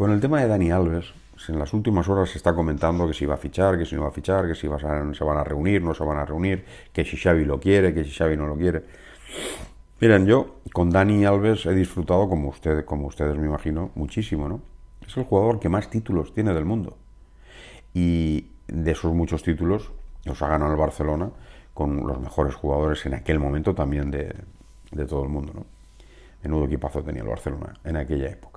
Con el tema de Dani Alves, en las últimas horas se está comentando que si va a fichar, que si no va a fichar, que si se van a reunir, no se van a reunir, que si Xavi lo quiere, que si Xavi no lo quiere. Miren, yo con Dani Alves he disfrutado, como, usted, como ustedes me imagino, muchísimo, ¿no? Es el jugador que más títulos tiene del mundo. Y de esos muchos títulos los ha ganado el Barcelona con los mejores jugadores en aquel momento también de, todo el mundo, ¿no? Menudo equipazo tenía el Barcelona en aquella época.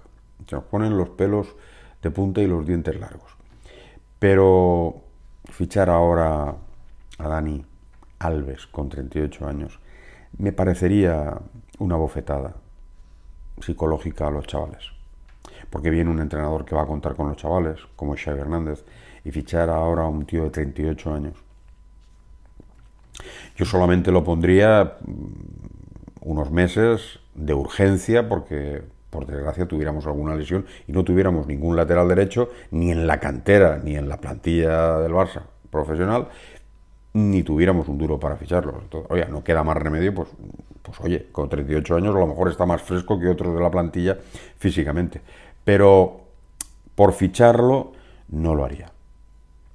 Se nos ponen los pelos de punta y los dientes largos. Pero fichar ahora a Dani Alves con 38 años me parecería una bofetada psicológica a los chavales. Porque viene un entrenador que va a contar con los chavales, como Xavi Hernández, y fichar ahora a un tío de 38 años. Yo solamente lo pondría mm, unos meses de urgencia porque por desgracia, tuviéramos alguna lesión y no tuviéramos ningún lateral derecho, ni en la cantera, ni en la plantilla del Barça profesional, ni tuviéramos un duro para ficharlo. o oye, no queda más remedio, pues, pues oye, con 38 años a lo mejor está más fresco que otros de la plantilla físicamente. Pero por ficharlo no lo haría.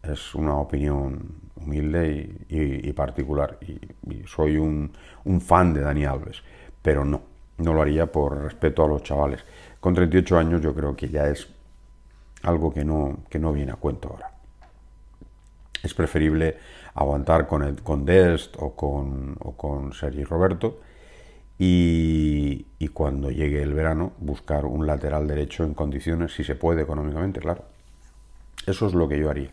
Es una opinión humilde y, particular. Y, soy un, un, fan de Dani Alves, pero no no lo haría por respeto a los chavales. Con 38 años yo creo que ya es algo que no, que no viene a cuento ahora. Es preferible aguantar con, el, con Dest o con, o con Sergi Roberto y, cuando llegue el verano buscar un lateral derecho en condiciones, si se puede económicamente, claro. Eso es lo que yo haría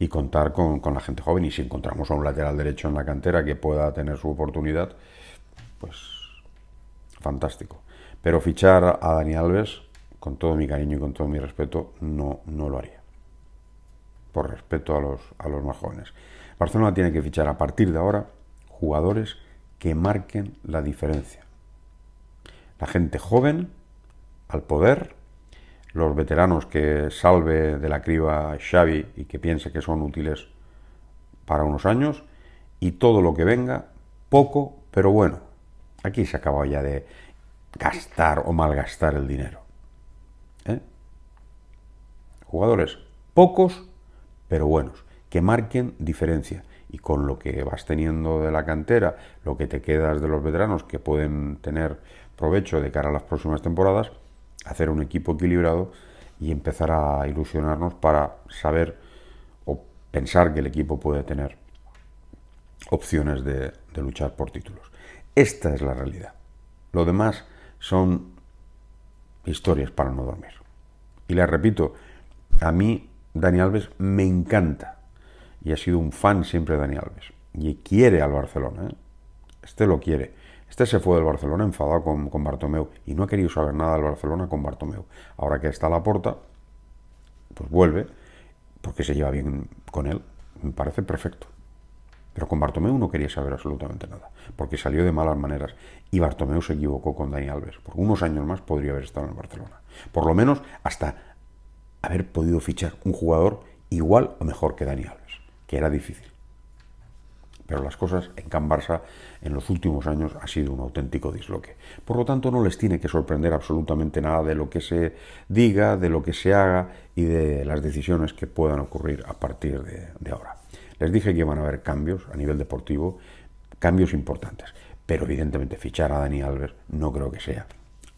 y contar con, con, la gente joven. Y si encontramos a un lateral derecho en la cantera que pueda tener su oportunidad, pues fantástico. Pero fichar a Dani Alves, con todo mi cariño y con todo mi respeto, no, no lo haría. Por respeto a los, a los más jóvenes. Barcelona tiene que fichar a partir de ahora jugadores que marquen la diferencia. La gente joven al poder, los veteranos que salve de la criba Xavi y que piense que son útiles para unos años, y todo lo que venga, poco pero bueno. Aquí se acaba ya de gastar o malgastar el dinero. ¿eh? Jugadores pocos, pero buenos, que marquen diferencia. Y con lo que vas teniendo de la cantera, lo que te quedas de los veteranos que pueden tener provecho de cara a las próximas temporadas, hacer un equipo equilibrado y empezar a ilusionarnos para saber o pensar que el equipo puede tener opciones de luchar por títulos. Esta es la realidad. Lo demás son historias para no dormir. Y les repito, a mí Dani Alves me encanta. Y ha sido un fan siempre de Dani Alves. Y quiere al Barcelona. ¿eh? Este lo quiere. Este se fue del Barcelona enfadado con, con, Bartomeu y no ha querido saber nada del Barcelona con Bartomeu. Ahora que está a la puerta, pues vuelve, porque se lleva bien con él. Me parece perfecto. Pero con Bartomeu no quería saber absolutamente nada, porque salió de malas maneras y Bartomeu se equivocó con Dani Alves. Por unos años más podría haber estado en Barcelona. Por lo menos hasta haber podido fichar un jugador igual o mejor que Dani Alves, que era difícil. Pero las cosas en Can Barça en los últimos años ha sido un auténtico disloque. Por lo tanto, no les tiene que sorprender absolutamente nada de lo que se diga, de lo que se haga y de las decisiones que puedan ocurrir a partir de ahora. Les dije que iban a haber cambios a nivel deportivo, cambios importantes, pero evidentemente fichar a Dani Alves no creo que sea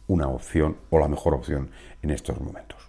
una opción o la mejor opción en estos momentos.